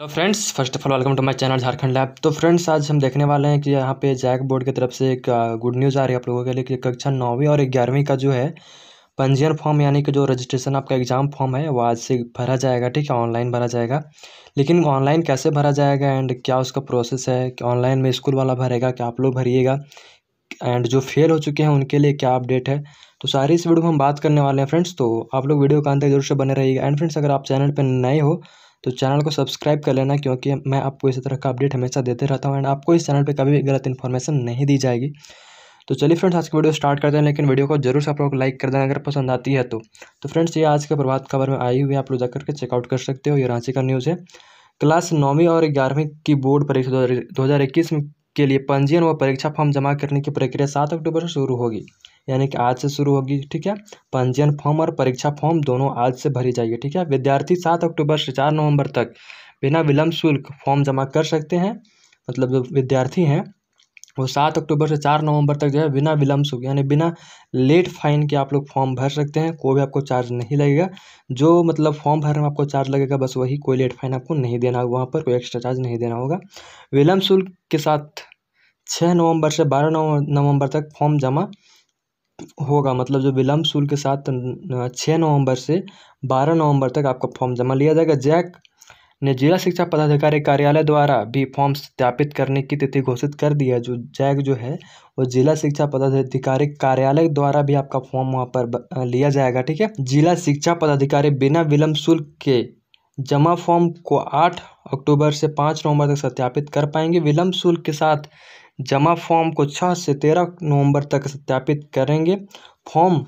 तो friends first of all welcome to my channel Jharkhand lab तो friends आज हम देखने वाले हैं कि यहाँ पे जैक बोर्ड की तरफ से एक गुड न्यूज़ आ रही है आप लोगों के लिए कि कक्षा नौवीं और ग्यारहवीं का जो है पंजीयन फॉर्म यानी कि जो रजिस्ट्रेशन आपका एग्ज़ाम फॉर्म है वो आज से भरा जाएगा ठीक है ऑनलाइन भरा जाएगा लेकिन ऑनलाइन कैसे भरा जाएगा एंड क्या उसका प्रोसेस है कि ऑनलाइन में स्कूल वाला भरेगा क्या आप लोग भरिएगा एंड जो फेल हो चुके हैं उनके लिए क्या अपडेट है तो सारी इस वीडियो में हम बात करने वाले हैं फ्रेंड्स तो आप लोग वीडियो का अंतर जरूर से बने रहिएगा एंड फ्रेंड्स अगर आप चैनल पर नए हो तो चैनल को सब्सक्राइब कर लेना क्योंकि मैं आपको इसी तरह का अपडेट हमेशा देते रहता हूँ एंड आपको इस चैनल पर कभी भी गलत इन्फॉर्मेशन नहीं दी जाएगी तो चलिए फ्रेंड्स आज की वीडियो स्टार्ट करते हैं लेकिन वीडियो को जरूर से आप लोग लाइक कर देना अगर पसंद आती है तो तो फ्रेंड्स ये आज के प्रभात खबर में आई हुई है आप लोग जाकर के चेकआउट कर सकते हो ये रांची का न्यूज़ है क्लास नौवीं और ग्यारहवीं की बोर्ड परीक्षा दो हज़ार इक्कीस के लिए पंजीयन व परीक्षा फॉर्म जमा करने की प्रक्रिया सात अक्टूबर से शुरू होगी यानी कि आज से शुरू होगी ठीक है पंजीयन फॉर्म और परीक्षा फॉर्म दोनों आज से भरी जाएगी ठीक है विद्यार्थी सात अक्टूबर से चार नवंबर तक बिना विलंब शुल्क फॉर्म जमा कर सकते हैं मतलब जो विद्यार्थी हैं वो सात अक्टूबर से चार नवंबर तक जो है बिना विलंब शुल्क यानी बिना लेट फाइन के आप लोग फॉर्म भर सकते हैं कोई भी आपको चार्ज नहीं लगेगा जो मतलब फॉर्म भरने में आपको चार्ज लगेगा बस वही कोई लेट फाइन आपको नहीं देना होगा वहाँ पर कोई एक्स्ट्रा चार्ज नहीं देना होगा विलम्ब शुल्क के साथ छः नवंबर से बारह नवंबर तक फॉर्म जमा होगा मतलब जो विलंब शुल्क के साथ अं, छः नवंबर से बारह नवंबर तक आपका फॉर्म जमा लिया जाएगा जैक ने जिला शिक्षा पदाधिकारी कार्यालय द्वारा भी फॉर्म सत्यापित करने की तिथि घोषित कर दी है जो जैक जो है वो जिला शिक्षा पदाधिकारी कार्यालय द्वारा भी आपका फॉर्म वहाँ पर लिया जाएगा ठीक है जिला शिक्षा पदाधिकारी बिना विलंब शुल्क के जमा फॉर्म को आठ अक्टूबर से पाँच नवंबर तक सत्यापित कर पाएंगे विलम्ब शुल्क के साथ जमा फॉर्म को छः से तेरह नवंबर तक सत्यापित करेंगे फॉर्म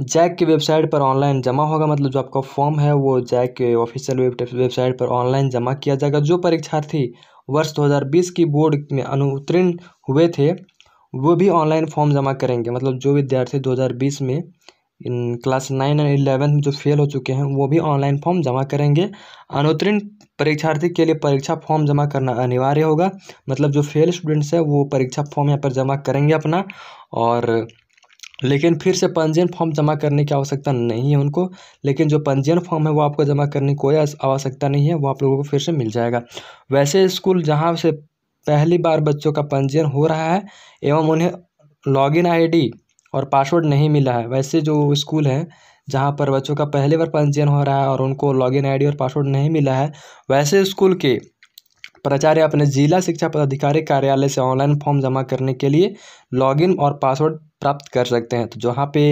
जैक की वेबसाइट पर ऑनलाइन जमा होगा मतलब जो आपका फॉर्म है वो जैक के ऑफिशियल वेबसाइट पर ऑनलाइन जमा किया जाएगा जो परीक्षार्थी वर्ष 2020 की बोर्ड में अनुत्तीर्ण हुए थे वो भी ऑनलाइन फॉर्म जमा करेंगे मतलब जो विद्यार्थी 2020 में क्लास नाइन एंड इलेवेंथ में जो फेल हो चुके हैं वो भी ऑनलाइन फॉर्म जमा करेंगे अनुत्तीर्ण परीक्षार्थी के लिए परीक्षा फॉर्म जमा करना अनिवार्य होगा मतलब जो फेल स्टूडेंट्स हैं वो परीक्षा फॉर्म यहाँ पर जमा करेंगे अपना और लेकिन फिर से पंजीयन फॉर्म जमा करने की आवश्यकता नहीं है उनको लेकिन जो पंजीयन फॉर्म है वो आपको जमा करने की कोई आवश्यकता नहीं है वो आप लोगों को फिर से मिल जाएगा वैसे स्कूल जहाँ से पहली बार बच्चों का पंजीयन हो रहा है एवं उन्हें लॉगिन आईडी और पासवर्ड नहीं मिला है वैसे जो स्कूल है जहाँ पर बच्चों का पहली बार पंजीयन हो रहा है और उनको लॉगिन आईडी और पासवर्ड नहीं मिला है वैसे स्कूल के प्राचार्य अपने जिला शिक्षा पदाधिकारी कार्यालय से ऑनलाइन फॉर्म जमा करने के लिए लॉगिन और पासवर्ड प्राप्त कर सकते हैं तो जहाँ पे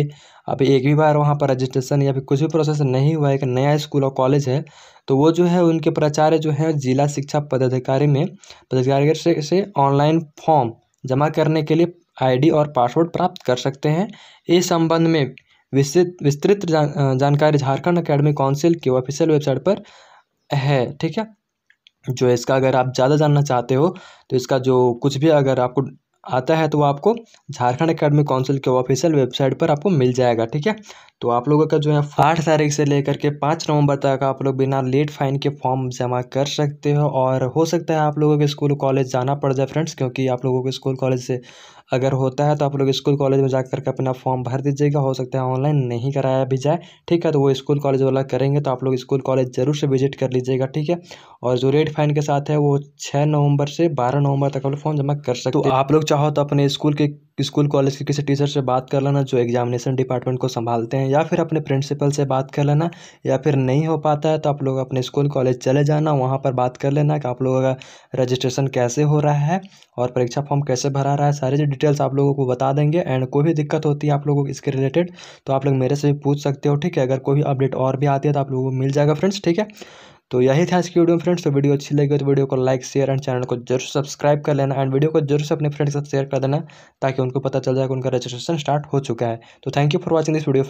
अभी एक भी बार वहाँ पर रजिस्ट्रेशन या फिर कुछ भी प्रोसेस नहीं हुआ है एक नया स्कूल और कॉलेज है तो वो जो है उनके प्राचार्य जो है जिला शिक्षा पदाधिकारी में पदाधिकारी से, से ऑनलाइन फॉर्म जमा करने के लिए आईडी और पासवर्ड प्राप्त कर सकते हैं इस संबंध में विस्तृत विस्तृत जान, जानकारी झारखंड अकेडमी काउंसिल की ऑफिशियल वेबसाइट पर है ठीक है जो इसका अगर आप ज़्यादा जानना चाहते हो तो इसका जो कुछ भी अगर आपको आता है तो आपको झारखंड अकेडमी काउंसिल के ऑफिशियल वेबसाइट पर आपको मिल जाएगा ठीक है तो आप लोगों का जो है आठ तारीख से लेकर के पाँच नवंबर तक आप लोग बिना लेट फाइन के फॉर्म जमा कर सकते हो और हो सकता है आप लोगों के स्कूल कॉलेज जाना पड़ जाए फ्रेंड्स क्योंकि आप लोगों के स्कूल कॉलेज से अगर होता है तो आप लोग स्कूल कॉलेज में जा के अपना फॉर्म भर दीजिएगा हो सकता है ऑनलाइन नहीं कराया भी जाए ठीक है तो वो स्कूल कॉलेज वाला करेंगे तो आप लोग स्कूल कॉलेज ज़रूर से विजिट कर लीजिएगा ठीक है और जो रेट फाइन के साथ है वो छः नवंबर से बारह नवंबर तक आप लोग फॉर्म जमा कर सकते हो तो आप लोग चाहो तो अपने स्कूल के स्कूल कॉलेज के किसी टीचर से बात कर लेना जो एग्जामिनेशन डिपार्टमेंट को संभालते हैं या फिर अपने प्रिंसिपल से बात कर लेना या फिर नहीं हो पाता है तो आप लोग अपने स्कूल कॉलेज चले जाना वहाँ पर बात कर लेना कि आप लोगों का रजिस्ट्रेशन कैसे हो रहा है और परीक्षा फॉर्म कैसे भरा रहा है सारी डिटेल्स आप लोगों को बता देंगे एंड कोई भी दिक्कत होती है आप लोगों को इसके रिलेटेड तो आप लोग मेरे से भी पूछ सकते हो ठीक है अगर कोई अपडेट और भी आती है तो आप लोगों को मिल जाएगा फ्रेंड्स ठीक है तो यही था आज की वीडियो में फ्रेंड्स तो वीडियो अच्छी लगी तो वीडियो को लाइक शेयर एंड चैनल को जरूर सब्सक्राइब कर लेना एंड वीडियो को जरूर से अपने फ्रेंड्स के साथ शेयर कर देना ताकि उनको पता चल जाए कि उनका रजिस्ट्रेशन स्टार्ट हो चुका है तो thank you for watching this video